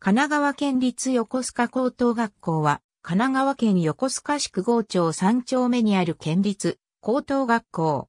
神奈川県立横須賀高等学校は、神奈川県横須賀市区郷町三丁目にある県立高等学校。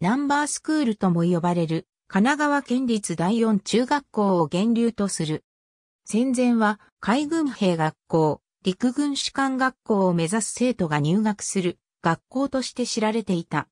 ナンバースクールとも呼ばれる、神奈川県立第四中学校を源流とする。戦前は、海軍兵学校、陸軍士官学校を目指す生徒が入学する学校として知られていた。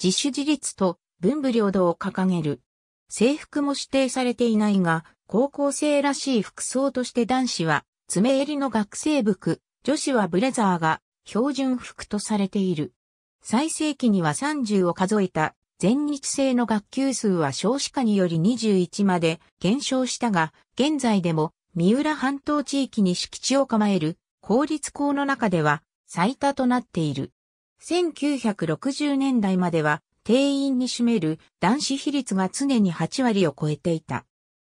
自主自立と文武両道を掲げる。制服も指定されていないが、高校生らしい服装として男子は、爪襟の学生服、女子はブレザーが標準服とされている。最盛期には30を数えた全日制の学級数は少子化により21まで減少したが、現在でも三浦半島地域に敷地を構える公立校の中では最多となっている。1960年代までは定員に占める男子比率が常に8割を超えていた。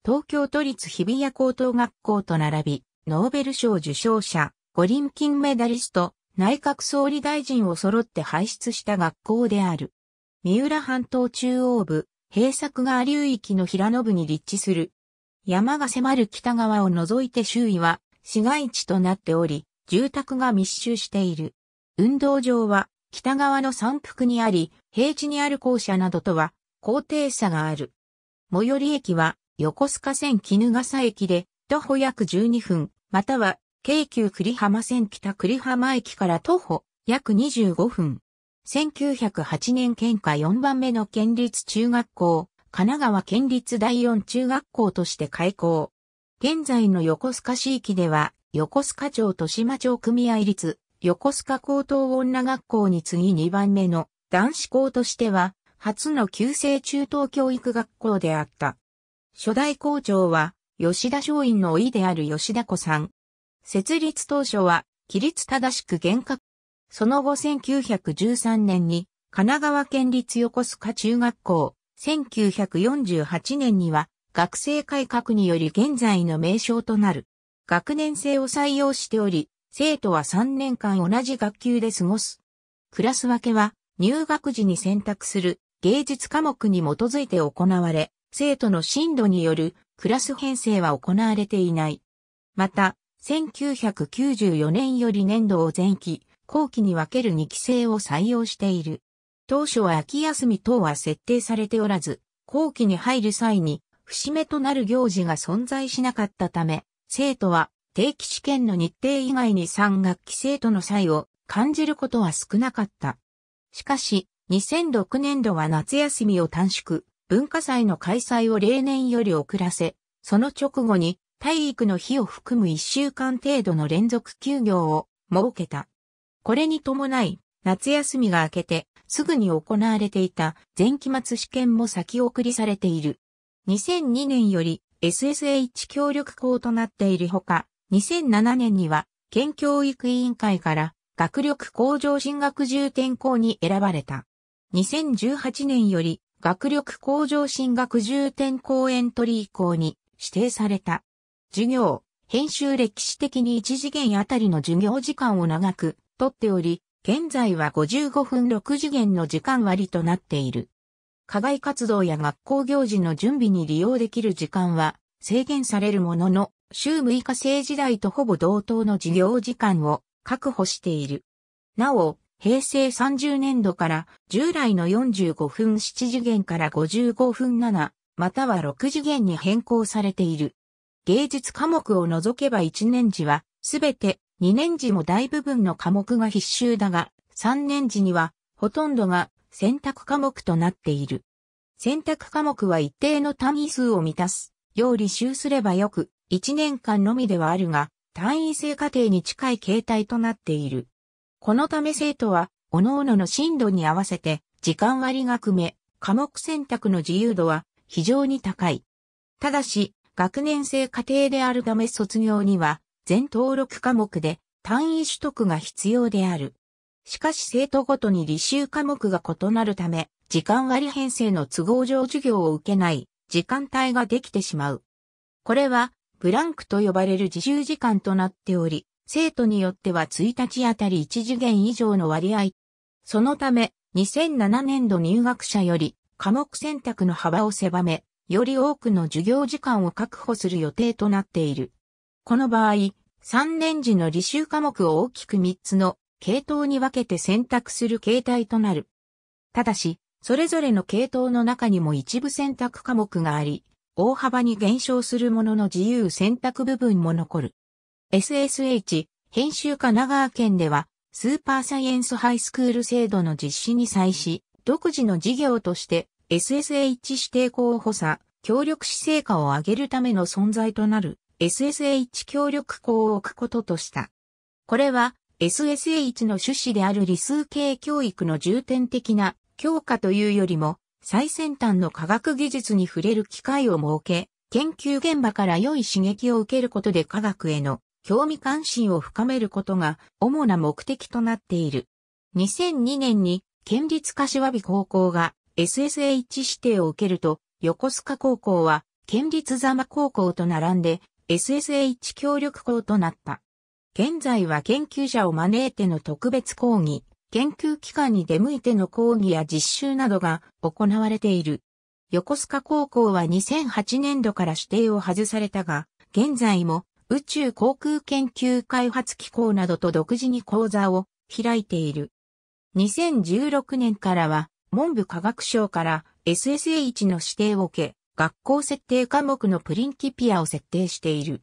東京都立日比谷高等学校と並び、ノーベル賞受賞者、五輪金メダリスト、内閣総理大臣を揃って輩出した学校である。三浦半島中央部、閉作川流域の平野部に立地する。山が迫る北側を除いて周囲は市街地となっており、住宅が密集している。運動場は北側の山腹にあり、平地にある校舎などとは高低差がある。最寄り駅は横須賀線絹笠駅で、徒歩約12分、または、京急栗浜線北栗浜駅から徒歩約25分。1908年県下4番目の県立中学校、神奈川県立第4中学校として開校。現在の横須賀市域では、横須賀町豊島町組合立、横須賀高等女学校に次2番目の男子校としては、初の旧制中等教育学校であった。初代校長は、吉田松陰の老いである吉田子さん。設立当初は、規律正しく厳格。その後1913年に、神奈川県立横須賀中学校、1948年には、学生改革により現在の名称となる。学年制を採用しており、生徒は3年間同じ学級で過ごす。クラス分けは、入学時に選択する芸術科目に基づいて行われ、生徒の進度によるクラス編成は行われていない。また、1994年より年度を前期、後期に分ける2期生を採用している。当初は秋休み等は設定されておらず、後期に入る際に、節目となる行事が存在しなかったため、生徒は定期試験の日程以外に3学期生徒の際を感じることは少なかった。しかし、2006年度は夏休みを短縮、文化祭の開催を例年より遅らせ、その直後に体育の日を含む1週間程度の連続休業を設けた。これに伴い、夏休みが明けてすぐに行われていた前期末試験も先送りされている。2002年より SSH 協力校となっているほか、2007年には県教育委員会から学力向上進学重点校に選ばれた。2018年より学力向上進学重点講演取り以降に指定された。授業、編集歴史的に1次元あたりの授業時間を長く取っており、現在は55分6次元の時間割となっている。課外活動や学校行事の準備に利用できる時間は制限されるものの、週6日生時代とほぼ同等の授業時間を確保している。なお、平成30年度から従来の45分7次元から55分7、または6次元に変更されている。芸術科目を除けば1年次は、すべて2年次も大部分の科目が必修だが、3年次にはほとんどが選択科目となっている。選択科目は一定の単位数を満たす。要履修すればよく、1年間のみではあるが、単位制過程に近い形態となっている。このため生徒は、各々の進度に合わせて、時間割が組め、科目選択の自由度は非常に高い。ただし、学年制課程であるため卒業には、全登録科目で単位取得が必要である。しかし生徒ごとに履修科目が異なるため、時間割編成の都合上授業を受けない時間帯ができてしまう。これは、ブランクと呼ばれる自習時間となっており、生徒によっては1日あたり1次元以上の割合。そのため、2007年度入学者より科目選択の幅を狭め、より多くの授業時間を確保する予定となっている。この場合、3年時の履修科目を大きく3つの系統に分けて選択する形態となる。ただし、それぞれの系統の中にも一部選択科目があり、大幅に減少するものの自由選択部分も残る。SSH、編集科長川県では、スーパーサイエンスハイスクール制度の実施に際し、独自の事業として SSH 指定校補佐、協力し成果を上げるための存在となる SSH 協力校を置くこととした。これは SSH の趣旨である理数系教育の重点的な強化というよりも、最先端の科学技術に触れる機会を設け、研究現場から良い刺激を受けることで科学への興味関心を深めることが主な目的となっている。2002年に県立柏火高校が SSH 指定を受けると、横須賀高校は県立座間高校と並んで SSH 協力校となった。現在は研究者を招いての特別講義、研究機関に出向いての講義や実習などが行われている。横須賀高校は2008年度から指定を外されたが、現在も宇宙航空研究開発機構などと独自に講座を開いている。2016年からは、文部科学省から SSH の指定を受け、学校設定科目のプリンキピアを設定している。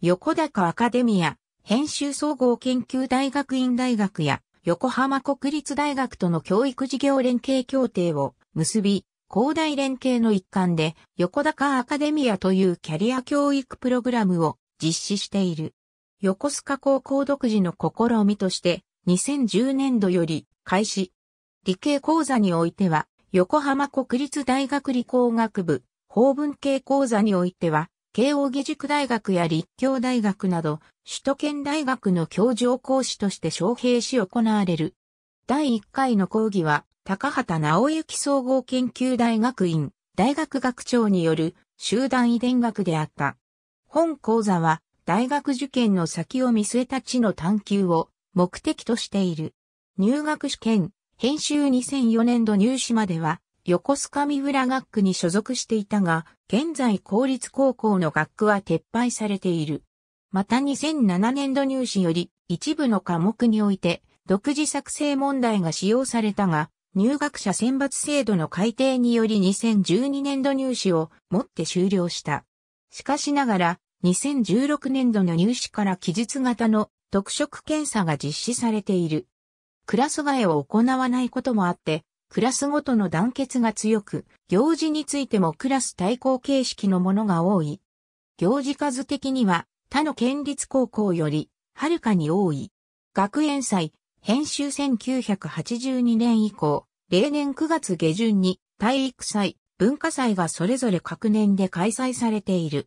横高アカデミア、編集総合研究大学院大学や横浜国立大学との教育事業連携協定を結び、広大連携の一環で横高アカデミアというキャリア教育プログラムを実施している。横須賀高校独自の試みとして、2010年度より開始。理系講座においては、横浜国立大学理工学部、法文系講座においては、慶応義塾大学や立教大学など、首都圏大学の教授講師として招聘し行われる。第1回の講義は、高畑直行総合研究大学院、大学学長による集団遺伝学であった。本講座は大学受験の先を見据えた地の探求を目的としている。入学試験、編集2004年度入試までは横須賀三浦学区に所属していたが、現在公立高校の学区は撤廃されている。また2007年度入試より一部の科目において独自作成問題が使用されたが、入学者選抜制度の改定により2012年度入試をもって終了した。しかしながら、2016年度の入試から期日型の特色検査が実施されている。クラス替えを行わないこともあって、クラスごとの団結が強く、行事についてもクラス対抗形式のものが多い。行事数的には他の県立高校よりはるかに多い。学園祭、編集1982年以降、例年9月下旬に体育祭、文化祭がそれぞれ各年で開催されている。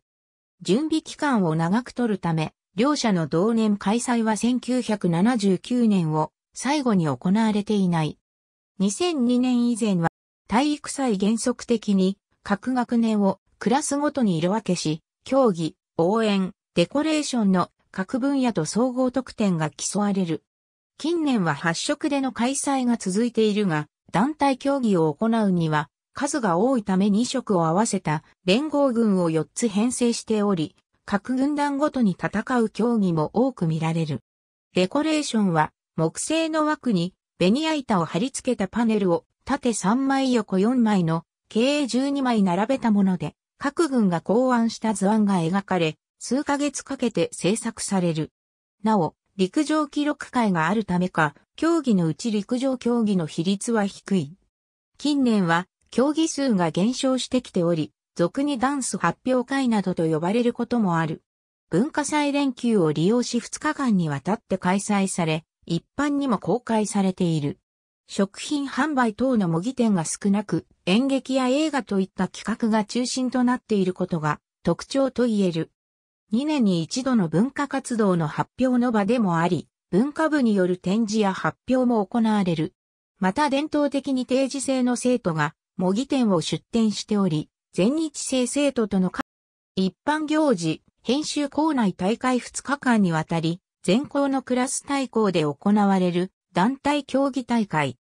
準備期間を長く取るため、両者の同年開催は1979年を最後に行われていない。2002年以前は体育祭原則的に各学年をクラスごとに色分けし、競技、応援、デコレーションの各分野と総合得点が競われる。近年は発色での開催が続いているが、団体競技を行うには数が多いため2色を合わせた連合軍を4つ編成しており、各軍団ごとに戦う競技も多く見られる。デコレーションは木製の枠にベニヤ板を貼り付けたパネルを縦3枚横4枚の計12枚並べたもので、各軍が考案した図案が描かれ、数ヶ月かけて制作される。なお、陸上記録会があるためか、競技のうち陸上競技の比率は低い。近年は競技数が減少してきており、俗にダンス発表会などと呼ばれることもある。文化祭連休を利用し2日間にわたって開催され、一般にも公開されている。食品販売等の模擬店が少なく、演劇や映画といった企画が中心となっていることが特徴と言える。2年に一度の文化活動の発表の場でもあり、文化部による展示や発表も行われる。また伝統的に定時制の生徒が模擬店を出店しており、全日制生徒との一般行事、編集校内大会2日間にわたり、全校のクラス対抗で行われる団体競技大会。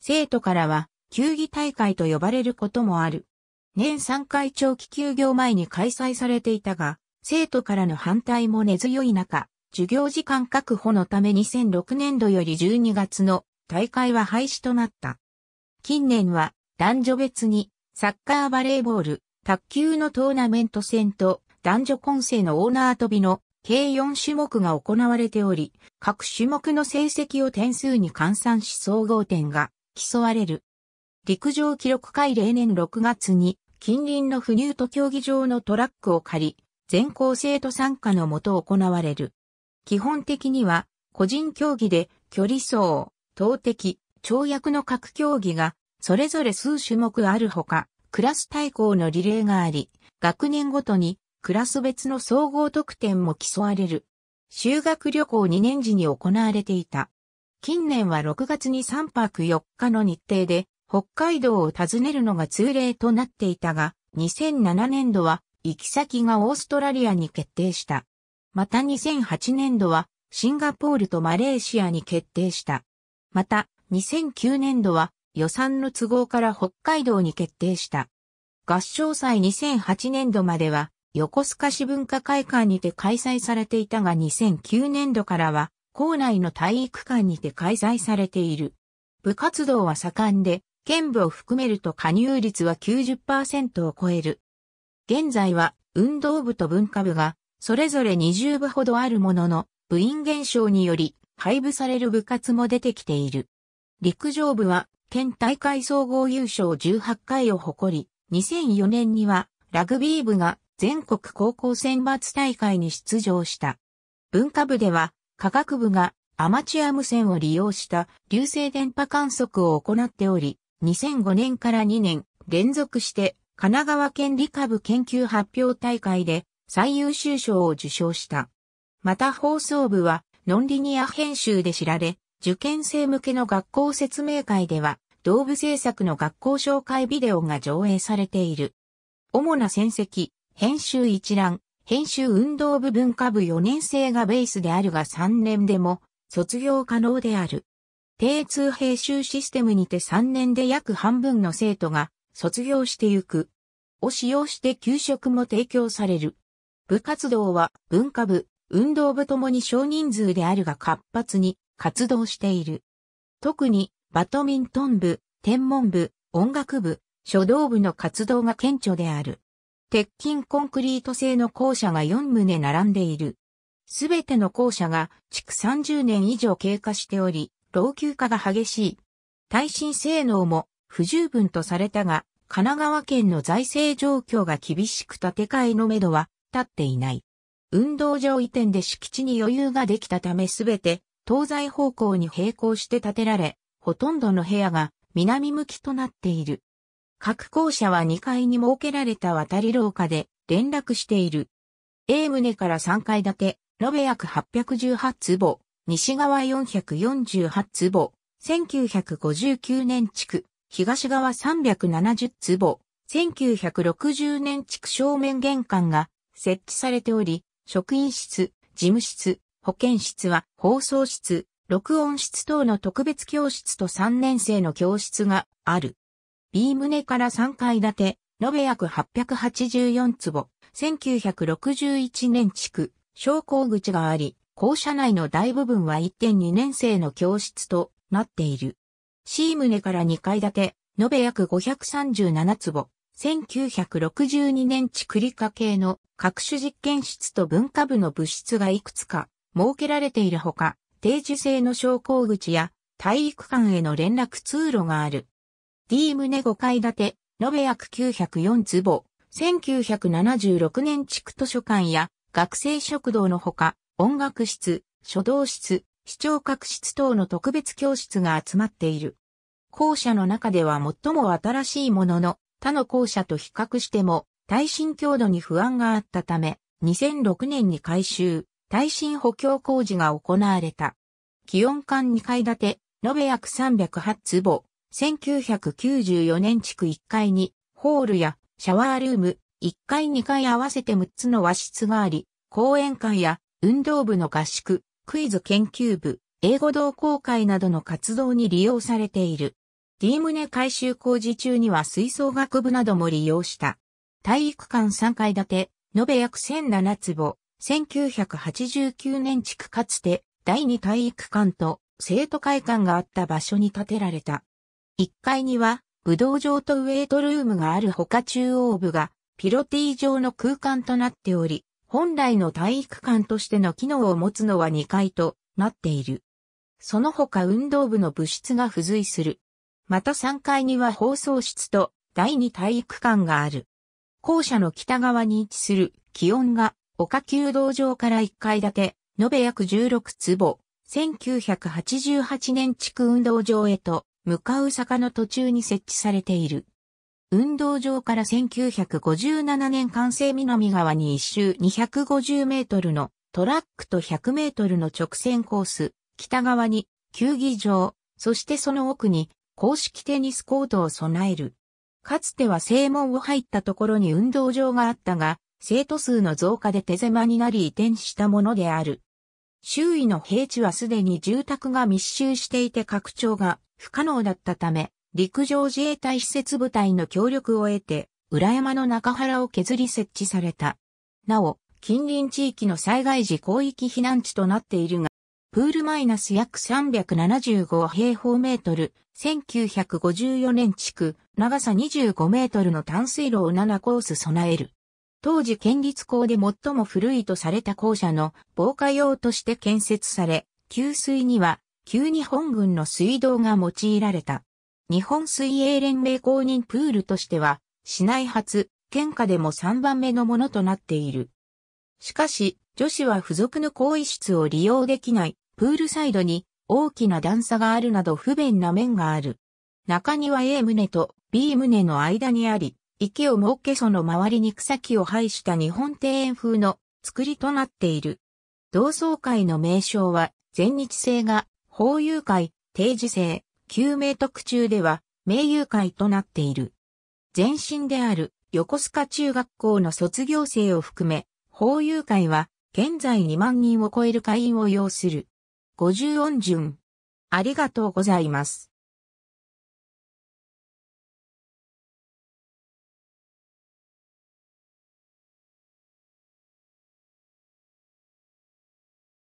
生徒からは、球技大会と呼ばれることもある。年3回長期休業前に開催されていたが、生徒からの反対も根強い中、授業時間確保のため2006年度より12月の大会は廃止となった。近年は男女別に、サッカーバレーボール、卓球のトーナメント戦と、男女混成のオーナー飛びの計4種目が行われており、各種目の成績を点数に換算し総合点が競われる。陸上記録会例年6月に近隣の不入と競技場のトラックを借り、全校生徒参加のもと行われる。基本的には個人競技で距離走、投擲、跳躍の各競技がそれぞれ数種目あるほか、クラス対抗のリレーがあり、学年ごとにクラス別の総合得点も競われる。修学旅行2年時に行われていた。近年は6月に3泊4日の日程で北海道を訪ねるのが通例となっていたが、2007年度は行き先がオーストラリアに決定した。また2008年度はシンガポールとマレーシアに決定した。また2009年度は予算の都合から北海道に決定した。合唱祭2008年度までは、横須賀市文化会館にて開催されていたが2009年度からは、校内の体育館にて開催されている。部活動は盛んで、県部を含めると加入率は90%を超える。現在は、運動部と文化部が、それぞれ20部ほどあるものの、部員減少により、配布される部活も出てきている。陸上部は県大会総合優勝18回を誇り、2004年にはラグビー部が全国高校選抜大会に出場した。文化部では科学部がアマチュア無線を利用した流星電波観測を行っており、2005年から2年連続して神奈川県理科部研究発表大会で最優秀賞を受賞した。また放送部はノンリニア編集で知られ、受験生向けの学校説明会では、動部制作の学校紹介ビデオが上映されている。主な戦績、編集一覧、編集運動部文化部4年生がベースであるが3年でも卒業可能である。定通編集システムにて3年で約半分の生徒が卒業してゆく。を使用して給食も提供される。部活動は文化部、運動部ともに少人数であるが活発に活動している。特に、バトミントン部、天文部、音楽部、書道部の活動が顕著である。鉄筋コンクリート製の校舎が4棟並んでいる。すべての校舎が築30年以上経過しており、老朽化が激しい。耐震性能も不十分とされたが、神奈川県の財政状況が厳しく建て替えのめどは立っていない。運動場移転で敷地に余裕ができたためすべて東西方向に並行して建てられ、ほとんどの部屋が南向きとなっている。各校舎は2階に設けられた渡り廊下で連絡している。A 棟から3階建て、延べ約818坪、西側448坪、1959年地区、東側370坪、1960年地区正面玄関が設置されており、職員室、事務室、保健室は放送室、録音室等の特別教室と3年生の教室がある。B 棟から3階建て、延べ約884坪、1961年築、昇降口があり、校舎内の大部分は1.2年生の教室となっている。C 棟から2階建て、延べ約537坪、1962年地区理科系の各種実験室と文化部の部室がいくつか設けられているほか、定時制の昇降口や体育館への連絡通路がある。D 棟5階建て、延べ約904坪、1976年地区図書館や学生食堂のほか、音楽室、書道室、視聴覚室等の特別教室が集まっている。校舎の中では最も新しいものの、他の校舎と比較しても、耐震強度に不安があったため、2006年に改修。耐震補強工事が行われた。気温館2階建て、延べ約308坪、1994年地区1階に、ホールやシャワールーム、1階2階合わせて6つの和室があり、講演会や運動部の合宿、クイズ研究部、英語同好会などの活動に利用されている。ィームネ改修工事中には吹奏楽部なども利用した。体育館3階建て、延べ約1007坪、1989年地区かつて第二体育館と生徒会館があった場所に建てられた。1階には武道場とウェイトルームがあるほか中央部がピロティ状の空間となっており、本来の体育館としての機能を持つのは2階となっている。その他運動部の部室が付随する。また3階には放送室と第二体育館がある。校舎の北側に位置する気温が岡急道場から1階建て、延べ約16坪、1988年築運動場へと向かう坂の途中に設置されている。運動場から1957年完成南側に一周250メートルのトラックと100メートルの直線コース、北側に球技場、そしてその奥に公式テニスコートを備える。かつては正門を入ったところに運動場があったが、生徒数の増加で手狭になり移転したものである。周囲の平地はすでに住宅が密集していて拡張が不可能だったため、陸上自衛隊施設部隊の協力を得て、裏山の中原を削り設置された。なお、近隣地域の災害時広域避難地となっているが、プールマイナス約375平方メートル、1954年地区、長さ25メートルの淡水路を7コース備える。当時県立校で最も古いとされた校舎の防火用として建設され、給水には旧日本軍の水道が用いられた。日本水泳連盟公認プールとしては、市内初、県下でも3番目のものとなっている。しかし、女子は付属の更衣室を利用できない、プールサイドに大きな段差があるなど不便な面がある。中庭 A 棟と B 棟の間にあり、池を設けその周りに草木を配した日本庭園風の作りとなっている。同窓会の名称は、全日制が、法友会、定時制、救命特中では、名友会となっている。前身である、横須賀中学校の卒業生を含め、法友会は、現在2万人を超える会員を要する。五十音順。ありがとうございます。